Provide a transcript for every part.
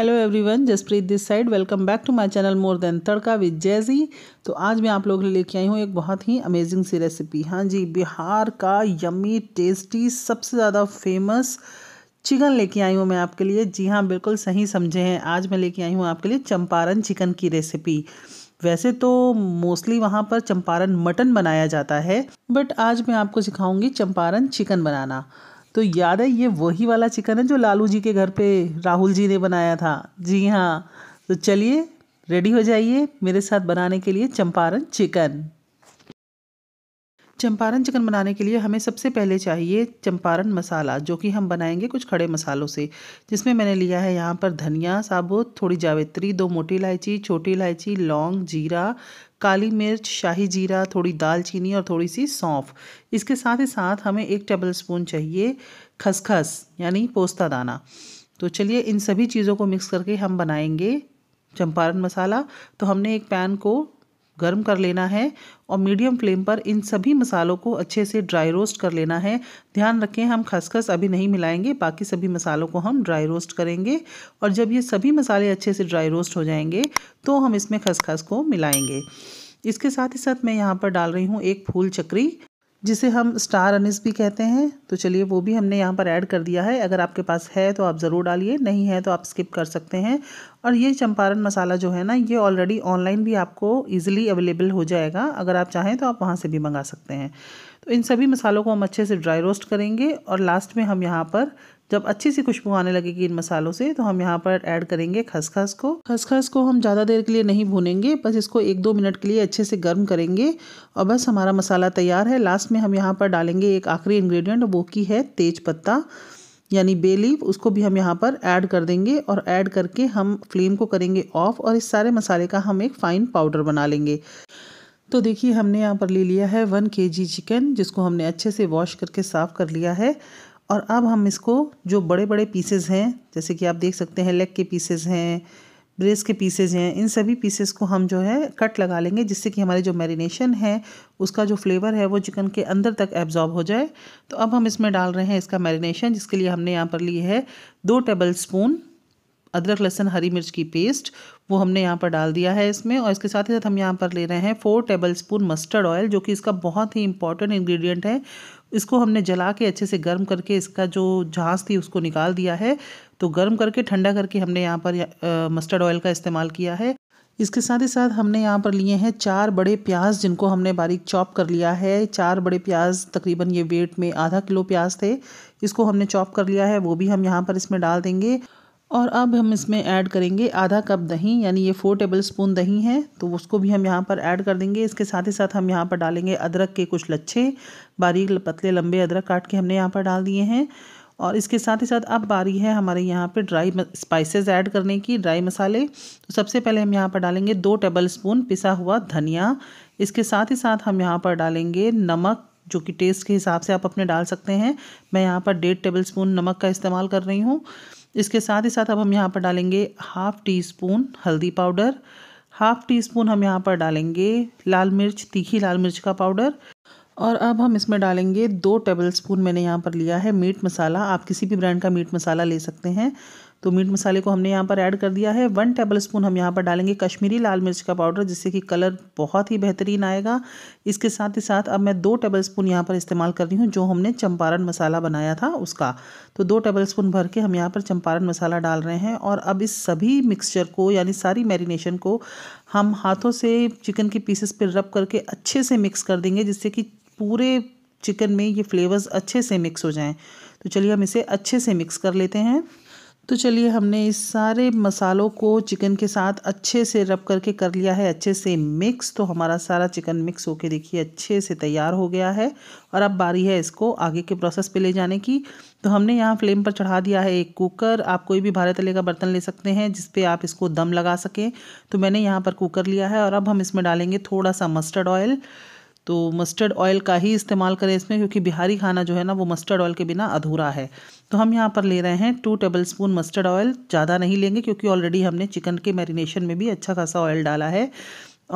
hello everyone Jaspreet this side welcome back to my channel more than tadka with Jazzy तो आज मैं आप लोगों के लिए लेके आई हूँ एक बहुत ही अमेजिंग सी रेसिपी हाँ जी बिहार का यमी टेस्टी सबसे ज़्यादा फेमस चिकन लेके आई हूँ मैं आपके लिए जी हाँ बिल्कुल सही समझे हैं आज मैं लेके आई हूँ आपके लिए चंपारण चिकन की रेसिपी वैसे तो मोस्टली वहाँ पर चंपारण मटन बनाया जाता है बट आज मैं आपको सिखाऊंगी चंपारण चिकन बनाना तो याद है ये वही वाला चिकन है जो लालू जी के घर पे राहुल जी ने बनाया था जी हाँ तो चलिए रेडी हो जाइए मेरे साथ बनाने के लिए चंपारण चिकन चंपारण चिकन बनाने के लिए हमें सबसे पहले चाहिए चंपारण मसाला जो कि हम बनाएंगे कुछ खड़े मसालों से जिसमें मैंने लिया है यहाँ पर धनिया साबुत थोड़ी जावित्री दो मोटी इलायची छोटी इलायची लौंग जीरा काली मिर्च शाही जीरा थोड़ी दालचीनी और थोड़ी सी सौंफ इसके साथ ही साथ हमें एक टेबल स्पून चाहिए खसखस यानी पोस्ता दाना तो चलिए इन सभी चीज़ों को मिक्स करके हम बनाएंगे चंपारण मसाला तो हमने एक पैन को गर्म कर लेना है और मीडियम फ्लेम पर इन सभी मसालों को अच्छे से ड्राई रोस्ट कर लेना है ध्यान रखें हम खसखस अभी नहीं मिलाएंगे बाकी सभी मसालों को हम ड्राई रोस्ट करेंगे और जब ये सभी मसाले अच्छे से ड्राई रोस्ट हो जाएंगे तो हम इसमें खसखस को मिलाएंगे इसके साथ ही साथ मैं यहाँ पर डाल रही हूँ एक फूल चक्री जिसे हम स्टार अनिस भी कहते हैं तो चलिए वो भी हमने यहाँ पर ऐड कर दिया है अगर आपके पास है तो आप ज़रूर डालिए नहीं है तो आप स्किप कर सकते हैं और ये चंपारण मसाला जो है ना ये ऑलरेडी ऑनलाइन भी आपको ईजिली अवेलेबल हो जाएगा अगर आप चाहें तो आप वहाँ से भी मंगा सकते हैं तो इन सभी मसालों को हम अच्छे से ड्राई रोस्ट करेंगे और लास्ट में हम यहाँ पर जब अच्छी सी खुशबू आने लगेगी इन मसालों से तो हम यहाँ पर ऐड करेंगे खसखस को खसखस को हम ज़्यादा देर के लिए नहीं भूनेंगे बस इसको एक दो मिनट के लिए अच्छे से गर्म करेंगे और बस हमारा मसाला तैयार है लास्ट में हम यहाँ पर डालेंगे एक आखिरी इन्ग्रीडियंट वो की है तेज पत्ता यानी बे लीव उसको भी हम यहाँ पर ऐड कर देंगे और ऐड करके हम फ्लेम को करेंगे ऑफ़ और इस सारे मसाले का हम एक फ़ाइन पाउडर बना लेंगे तो देखिए हमने यहाँ पर ले लिया है वन के जी चिकन जिसको हमने अच्छे से वॉश करके साफ़ कर लिया है और अब हम इसको जो बड़े बड़े पीसेज हैं जैसे कि आप देख सकते हैं लेग के पीसेज हैं ब्रेस के पीसेज हैं इन सभी पीसेस को हम जो है कट लगा लेंगे जिससे कि हमारे जो मैरिनेशन है उसका जो फ्लेवर है वो चिकन के अंदर तक एब्जॉर्ब हो जाए तो अब हम इसमें डाल रहे हैं इसका मैरिनेशन जिसके लिए हमने यहाँ पर ली है दो टेबल स्पून अदरक लहसन हरी मिर्च की पेस्ट वो हमने यहाँ पर डाल दिया है इसमें और इसके साथ ही साथ हम यहाँ पर ले रहे हैं four tablespoon mustard oil जो कि इसका बहुत ही इंपॉर्टेंट इंग्रेडिएंट है इसको हमने जला के अच्छे से गर्म करके इसका जो झांस थी उसको निकाल दिया है तो गर्म करके ठंडा करके हमने यहाँ पर मस्टर्ड ऑयल का इस्तेमाल किया है इसके साथ ही साथ हमने यहाँ पर लिए हैं चार बड़े प्याज जिनको हमने बारीक चॉप कर लिया है चार बड़े प्याज तकरीबन ये वेट में आधा किलो प्याज थे इसको हमने चॉप कर लिया है वो भी हम यहाँ पर इसमें डाल देंगे और अब हम इसमें ऐड करेंगे आधा कप दही यानी ये फोर टेबल स्पून दही है तो उसको भी हम यहाँ पर ऐड कर देंगे इसके साथ ही साथ हम यहाँ पर डालेंगे अदरक के कुछ लच्छे बारीक पतले लंबे अदरक काट के हमने यहाँ पर डाल दिए हैं और इसके साथ ही साथ अब बारी है हमारे यहाँ पर ड्राई स्पाइसेस ऐड करने की ड्राई मसाले तो सबसे पहले हम यहाँ पर डालेंगे दो टेबल स्पून पिसा हुआ धनिया इसके साथ ही साथ हम यहाँ पर डालेंगे नमक जो कि टेस्ट के हिसाब से आप अपने डाल सकते हैं मैं यहाँ पर डेढ़ टेबल स्पून नमक का इस्तेमाल कर रही हूँ इसके साथ ही साथ अब हम यहाँ पर डालेंगे हाफ़ टी स्पून हल्दी पाउडर हाफ़ टी स्पून हम यहाँ पर डालेंगे लाल मिर्च तीखी लाल मिर्च का पाउडर और अब हम इसमें डालेंगे दो टेबल स्पून मैंने यहाँ पर लिया है मीट मसाला आप किसी भी ब्रांड का मीट मसाला ले सकते हैं तो मीट मसाले को हमने यहाँ पर ऐड कर दिया है वन टेबल स्पून हम यहाँ पर डालेंगे कश्मीरी लाल मिर्च का पाउडर जिससे कि कलर बहुत ही बेहतरीन आएगा इसके साथ ही साथ अब मैं दो टेबल स्पून यहाँ पर इस्तेमाल कर रही हूँ जो हमने चंपारण मसाला बनाया था उसका तो दो टेबल स्पून भर के हम यहाँ पर चंपारण मसाला डाल रहे हैं और अब इस सभी मिक्सचर को यानी सारी मैरिनेशन को हम हाथों से चिकन के पीसेस पर रब करके अच्छे से मिक्स कर देंगे जिससे कि पूरे चिकन में ये फ्लेवर्स अच्छे से मिक्स हो जाएं तो चलिए हम इसे अच्छे से मिक्स कर लेते हैं तो चलिए हमने इस सारे मसालों को चिकन के साथ अच्छे से रब करके कर लिया है अच्छे से मिक्स तो हमारा सारा चिकन मिक्स होके देखिए अच्छे से तैयार हो गया है और अब बारी है इसको आगे के प्रोसेस पे ले जाने की तो हमने यहाँ फ्लेम पर चढ़ा दिया है एक कुकर आप कोई भी भारत तले का बर्तन ले सकते हैं जिसपे आप इसको दम लगा सकें तो मैंने यहाँ पर कुकर लिया है और अब हम इसमें डालेंगे थोड़ा सा मस्टर्ड ऑयल तो मस्टर्ड ऑयल का ही इस्तेमाल करें इसमें क्योंकि बिहारी खाना जो है ना वो मस्टर्ड ऑयल के बिना अधूरा है तो हम यहाँ पर ले रहे हैं two tablespoon mustard oil ज़्यादा नहीं लेंगे क्योंकि ऑलरेडी हमने चिकन के मैरिनेशन में भी अच्छा खासा ऑयल डाला है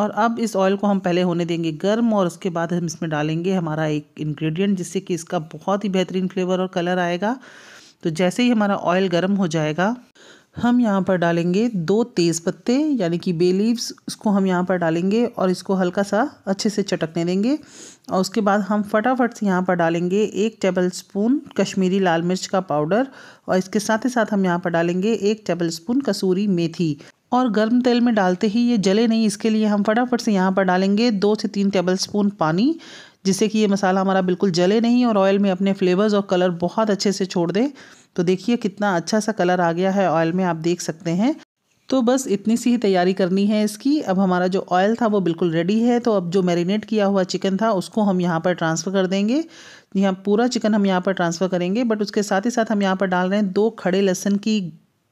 और अब इस ऑयल को हम पहले होने देंगे गर्म और उसके बाद हम इसमें डालेंगे हमारा एक इन्ग्रीडियंट जिससे कि इसका बहुत ही बेहतरीन फ्लेवर और कलर आएगा तो जैसे ही हमारा ऑयल गर्म हो जाएगा हम यहाँ पर डालेंगे दो तेज़ पत्ते यानी कि बे लीव्स उसको हम यहाँ पर डालेंगे और इसको हल्का सा अच्छे से चटकने देंगे और उसके बाद हम फटाफट से यहाँ पर डालेंगे एक टेबल स्पून कश्मीरी लाल मिर्च का पाउडर और इसके साथ ही साथ हम यहाँ पर डालेंगे एक टेबल स्पून कसूरी मेथी और गर्म तेल में डालते ही ये जले नहीं इसके लिए हम फटाफट से यहाँ पर डालेंगे दो से तीन टेबल स्पून पानी जिससे कि ये मसाला हमारा बिल्कुल जले नहीं और ऑयल में अपने फ्लेवर्स और कलर बहुत अच्छे से छोड़ दें तो देखिए कितना अच्छा सा कलर आ गया है ऑयल में आप देख सकते हैं तो बस इतनी सी ही तैयारी करनी है इसकी अब हमारा जो ऑयल था वो बिल्कुल रेडी है तो अब जो मैरिनेट किया हुआ चिकन था उसको हम यहाँ पर ट्रांसफ़र कर देंगे यहाँ पूरा चिकन हम यहाँ पर ट्रांसफ़र करेंगे बट उसके साथ ही साथ हम यहाँ पर डाल रहे हैं दो खड़े लहसुन की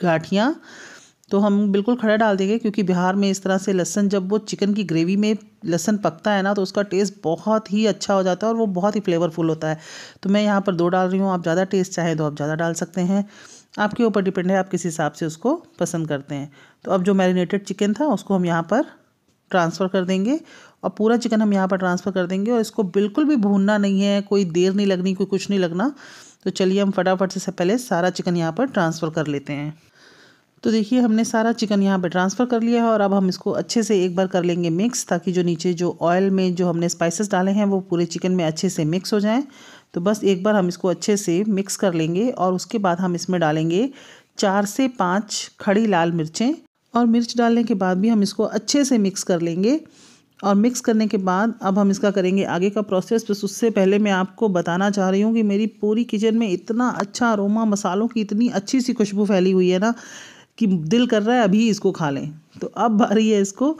गाठियाँ तो हम बिल्कुल खड़ा डाल देंगे क्योंकि बिहार में इस तरह से लहसन जब वो चिकन की ग्रेवी में लहसन पकता है ना तो उसका टेस्ट बहुत ही अच्छा हो जाता है और वो बहुत ही फ्लेवरफुल होता है तो मैं यहाँ पर दो डाल रही हूँ आप ज़्यादा टेस्ट चाहें तो आप ज़्यादा डाल सकते हैं आपके ऊपर डिपेंड है आप किस हिसाब से उसको पसंद करते हैं तो अब जो मैरिनेटेड चिकन था उसको हम यहाँ पर ट्रांसफ़र कर देंगे और पूरा चिकन हम यहाँ पर ट्रांसफ़र कर देंगे और इसको बिल्कुल भी भूनना नहीं है कोई देर नहीं लगनी कोई कुछ नहीं लगना तो चलिए हम फटाफट से पहले सारा चिकन यहाँ पर ट्रांसफ़र कर लेते हैं तो देखिए हमने सारा चिकन यहाँ पे ट्रांसफ़र कर लिया है और अब हम इसको अच्छे से एक बार कर लेंगे मिक्स ताकि जो नीचे जो ऑयल में जो हमने स्पाइसेस डाले हैं वो पूरे चिकन में अच्छे से मिक्स हो जाएँ तो बस एक बार हम इसको अच्छे से मिक्स कर लेंगे और उसके बाद हम इसमें डालेंगे चार से पाँच खड़ी लाल मिर्चें और मिर्च डालने के बाद भी हम इसको अच्छे से मिक्स कर लेंगे और मिक्स करने के बाद अब हम इसका करेंगे आगे का प्रोसेस बस उससे पहले मैं आपको बताना चाह रही हूँ कि मेरी पूरी किचन में इतना अच्छा अरोमा मसालों की इतनी अच्छी सी खुशबू फैली हुई है ना कि दिल कर रहा है अभी इसको खा लें तो अब रही है इसको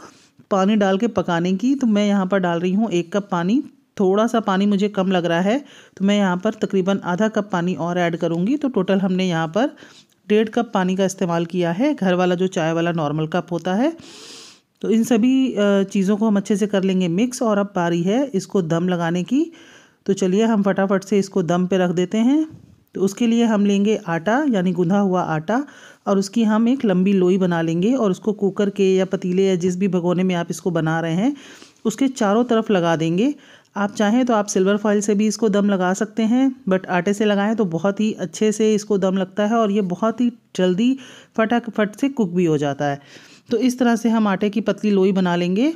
पानी डाल के पकाने की तो मैं यहाँ पर डाल रही हूँ एक कप पानी थोड़ा सा पानी मुझे कम लग रहा है तो मैं यहाँ पर तकरीबन आधा कप पानी और ऐड करूँगी तो टोटल हमने यहाँ पर डेढ़ कप पानी का इस्तेमाल किया है घर वाला जो चाय वाला नॉर्मल कप होता है तो इन सभी चीज़ों को हम अच्छे से कर लेंगे मिक्स और अब पारी है इसको दम लगाने की तो चलिए हम फटाफट से इसको दम पे रख देते हैं तो उसके लिए हम लेंगे आटा यानी गूंधा हुआ आटा और उसकी हम एक लंबी लोई बना लेंगे और उसको कुकर के या पतीले या जिस भी भगोने में आप इसको बना रहे हैं उसके चारों तरफ लगा देंगे आप चाहें तो आप सिल्वर फॉइल से भी इसको दम लगा सकते हैं बट आटे से लगाएं तो बहुत ही अच्छे से इसको दम लगता है और ये बहुत ही जल्दी फटाफट से कुक भी हो जाता है तो इस तरह से हम आटे की पतली लोई बना लेंगे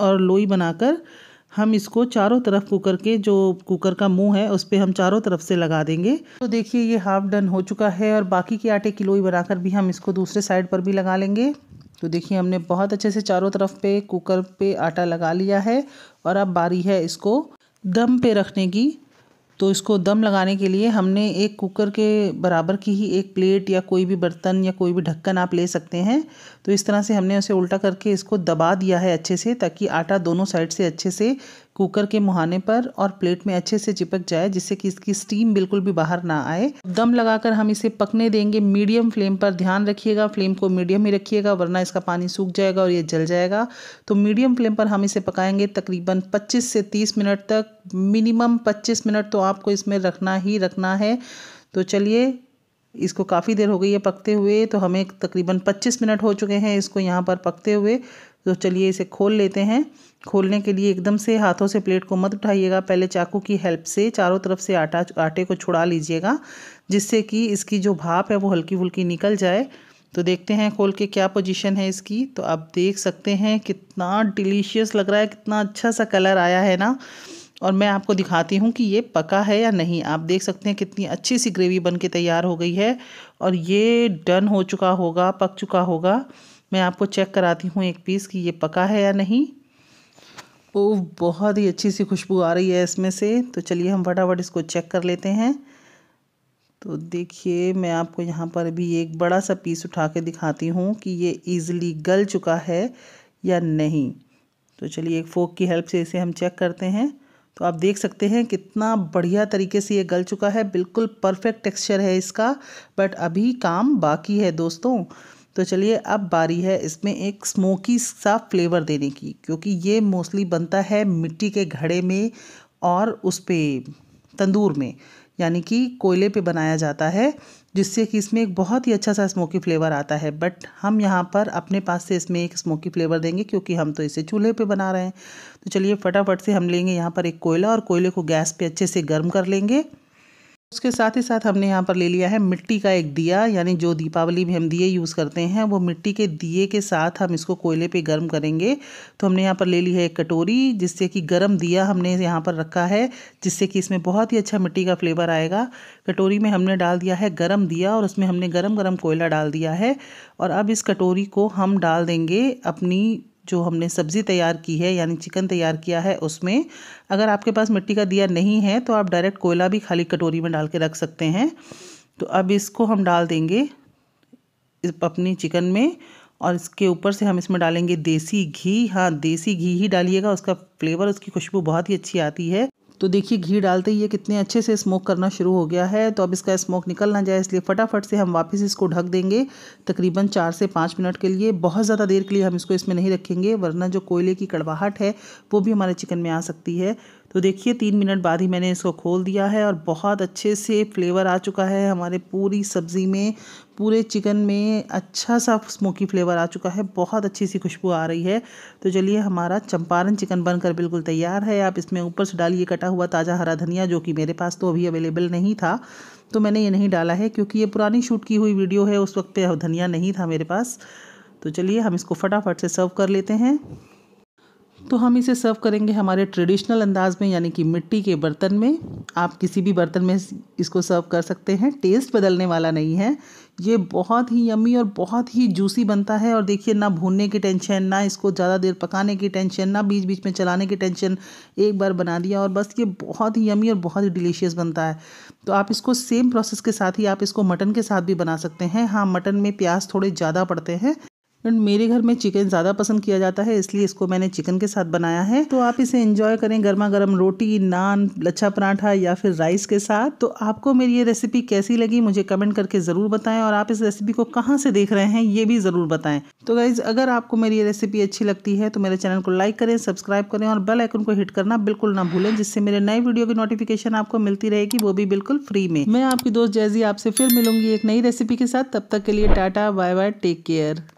और लोई बनाकर हम इसको चारों तरफ कुकर के जो कुकर का मुंह है उस पर हम चारों तरफ से लगा देंगे तो देखिए ये हाफ डन हो चुका है और बाकी के आटे की लोई बनाकर भी हम इसको दूसरे साइड पर भी लगा लेंगे तो देखिए हमने बहुत अच्छे से चारों तरफ पे कुकर पे आटा लगा लिया है और अब बारी है इसको दम पे रखने की तो इसको दम लगाने के लिए हमने एक कुकर के बराबर की ही एक प्लेट या कोई भी बर्तन या कोई भी ढक्कन आप ले सकते हैं तो इस तरह से हमने उसे उल्टा करके इसको दबा दिया है अच्छे से ताकि आटा दोनों साइड से अच्छे से कुकर के मुहाने पर और प्लेट में अच्छे से चिपक जाए जिससे कि इसकी स्टीम बिल्कुल भी बाहर ना आए दम लगाकर हम इसे पकने देंगे मीडियम फ्लेम पर ध्यान रखिएगा फ्लेम को मीडियम ही रखिएगा वरना इसका पानी सूख जाएगा और ये जल जाएगा तो मीडियम फ्लेम पर हम इसे पकाएंगे तकरीबन 25 से 30 मिनट तक मिनिमम 25 मिनट तो आपको इसमें रखना ही रखना है तो चलिए इसको काफ़ी देर हो गई है पकते हुए तो हमें तकरीबन 25 मिनट हो चुके हैं इसको यहाँ पर पकते हुए तो चलिए इसे खोल लेते हैं खोलने के लिए एकदम से हाथों से प्लेट को मत उठाइएगा पहले चाकू की हेल्प से चारों तरफ से आटा आटे को छुड़ा लीजिएगा जिससे कि इसकी जो भाप है वो हल्की फुल्की निकल जाए तो देखते हैं खोल के क्या पोजीशन है इसकी तो आप देख सकते हैं कितना डिलीशियस लग रहा है कितना अच्छा सा कलर आया है ना और मैं आपको दिखाती हूँ कि ये पका है या नहीं आप देख सकते हैं कितनी अच्छी सी ग्रेवी बन के तैयार हो गई है और ये डन हो चुका होगा पक चुका होगा मैं आपको चेक कराती हूँ एक पीस कि ये पका है या नहीं ओ बहुत ही अच्छी सी खुशबू आ रही है इसमें से तो चलिए हम फटाफट इसको चेक कर लेते हैं तो देखिए मैं आपको यहाँ पर भी एक बड़ा सा पीस उठा के दिखाती हूँ कि ये ईज़िली गल चुका है या नहीं तो चलिए एक फोक की हेल्प से इसे हम चेक करते हैं तो आप देख सकते हैं कितना बढ़िया तरीके से ये गल चुका है बिल्कुल परफेक्ट टेक्सचर है इसका बट अभी काम बाकी है दोस्तों तो चलिए अब बारी है इसमें एक स्मोकी सा फ्लेवर देने की क्योंकि ये मोस्टली बनता है मिट्टी के घड़े में और उस पर तंदूर में यानी कि कोयले पे बनाया जाता है जिससे कि इसमें एक बहुत ही अच्छा सा स्मोकी फ्लेवर आता है बट हम यहाँ पर अपने पास से इसमें एक स्मोकी फ्लेवर देंगे क्योंकि हम तो इसे चूल्हे पे बना रहे हैं तो चलिए फटाफट से हम लेंगे यहाँ पर एक कोयला और कोयले को गैस पे अच्छे से गर्म कर लेंगे उसके साथ ही साथ हमने यहाँ पर ले लिया है मिट्टी का एक दिया यानी जो दीपावली में हम दिए यूज़ करते हैं वो मिट्टी के दिए के साथ हम इसको कोयले पे गर्म करेंगे तो हमने यहाँ पर ले ली है एक कटोरी जिससे कि गर्म दिया हमने यहाँ पर रखा है जिससे कि इसमें बहुत ही अच्छा मिट्टी का फ्लेवर आएगा कटोरी में हमने डाल दिया है गर्म दिया और उसमें हमने गर्म गर्म कोयला डाल दिया है और अब इस कटोरी को हम डाल देंगे अपनी जो हमने सब्ज़ी तैयार की है यानी चिकन तैयार किया है उसमें अगर आपके पास मिट्टी का दिया नहीं है तो आप डायरेक्ट कोयला भी खाली कटोरी में डाल के रख सकते हैं तो अब इसको हम डाल देंगे अपनी चिकन में और इसके ऊपर से हम इसमें डालेंगे देसी घी हाँ देसी घी ही डालिएगा उसका फ्लेवर उसकी खुशबू बहुत ही अच्छी आती है तो देखिए घी डालते ही ये कितने अच्छे से स्मोक करना शुरू हो गया है तो अब इसका स्मोक निकल ना जाए इसलिए फटाफट से हम वापस इसको ढक देंगे तकरीबन चार से पाँच मिनट के लिए बहुत ज़्यादा देर के लिए हम इसको इसमें नहीं रखेंगे वरना जो कोयले की कड़वाहट है वो भी हमारे चिकन में आ सकती है तो देखिए तीन मिनट बाद ही मैंने इसको खोल दिया है और बहुत अच्छे से फ्लेवर आ चुका है हमारे पूरी सब्ज़ी में पूरे चिकन में अच्छा सा स्मोकी फ्लेवर आ चुका है बहुत अच्छी सी खुशबू आ रही है तो चलिए हमारा चंपारण चिकन बनकर बिल्कुल तैयार है आप इसमें ऊपर से डालिए कटा कटा हुआ ताज़ा हरा धनिया जो कि मेरे पास तो अभी अवेलेबल नहीं था तो मैंने ये नहीं डाला है क्योंकि ये पुरानी शूट की हुई वीडियो है उस वक्त पे धनिया नहीं था मेरे पास तो चलिए हम इसको फटाफट से सर्व कर लेते हैं तो हम इसे सर्व करेंगे हमारे ट्रेडिशनल अंदाज में यानी कि मिट्टी के बर्तन में आप किसी भी बर्तन में इसको सर्व कर सकते हैं टेस्ट बदलने वाला नहीं है ये बहुत ही यमी और बहुत ही जूसी बनता है और देखिए ना भूनने की टेंशन ना इसको ज़्यादा देर पकाने की टेंशन ना बीच बीच में चलाने की टेंशन एक बार बना दिया और बस ये बहुत ही यमी और बहुत ही डिलीशियस बनता है तो आप इसको सेम प्रोसेस के साथ ही आप इसको मटन के साथ भी बना सकते हैं हाँ मटन में प्याज थोड़े ज़्यादा पड़ते हैं एंड मेरे घर में चिकन ज़्यादा पसंद किया जाता है इसलिए इसको मैंने चिकन के साथ बनाया है तो आप इसे इंजॉय करें गर्मा गर्म रोटी नान लच्छा पराठा या फिर राइस के साथ तो आपको मेरी ये रेसिपी कैसी लगी मुझे कमेंट करके ज़रूर बताएं और आप इस रेसिपी को कहाँ से देख रहे हैं ये भी ज़रूर बताएं तो गाइज़ अगर आपको मेरी ये रेसिपी अच्छी लगती है तो मेरे चैनल को लाइक करें सब्सक्राइब करें और बेल आइकन को हिट करना बिल्कुल ना भूलें जिससे मेरे नए वीडियो की नोटिफिकेशन आपको मिलती रहेगी वो भी बिल्कुल फ्री में मैं आपकी दोस्त जैजी आपसे फिर मिलूंगी एक नई रेसिपी के साथ तब तक के लिए tata bye bye take care